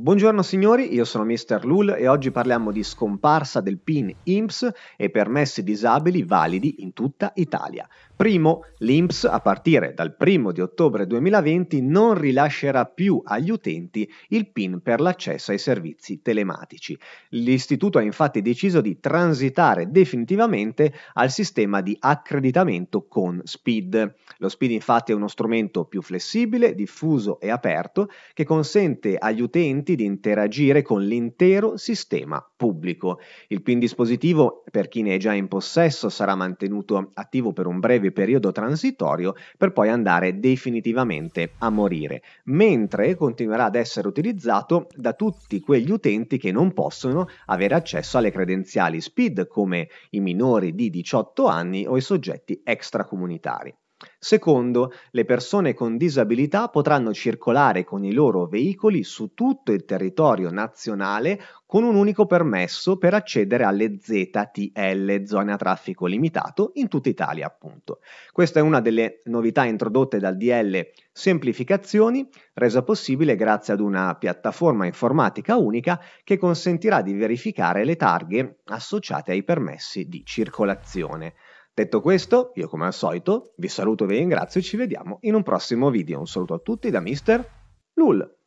Buongiorno signori, io sono Mr. Lul e oggi parliamo di scomparsa del PIN IMSS e permessi disabili validi in tutta Italia. Primo, l'INPS a partire dal 1 di ottobre 2020 non rilascerà più agli utenti il PIN per l'accesso ai servizi telematici. L'istituto ha infatti deciso di transitare definitivamente al sistema di accreditamento con SPID. Lo SPID infatti è uno strumento più flessibile, diffuso e aperto che consente agli utenti di interagire con l'intero sistema pubblico. Il PIN dispositivo per chi ne è già in possesso sarà mantenuto attivo per un breve breve periodo transitorio per poi andare definitivamente a morire, mentre continuerà ad essere utilizzato da tutti quegli utenti che non possono avere accesso alle credenziali SPID come i minori di 18 anni o i soggetti extracomunitari. Secondo, le persone con disabilità potranno circolare con i loro veicoli su tutto il territorio nazionale con un unico permesso per accedere alle ZTL, zone a traffico limitato, in tutta Italia appunto. Questa è una delle novità introdotte dal DL Semplificazioni, resa possibile grazie ad una piattaforma informatica unica che consentirà di verificare le targhe associate ai permessi di circolazione. Detto questo, io come al solito vi saluto e vi ringrazio e ci vediamo in un prossimo video. Un saluto a tutti da Mr. Lul.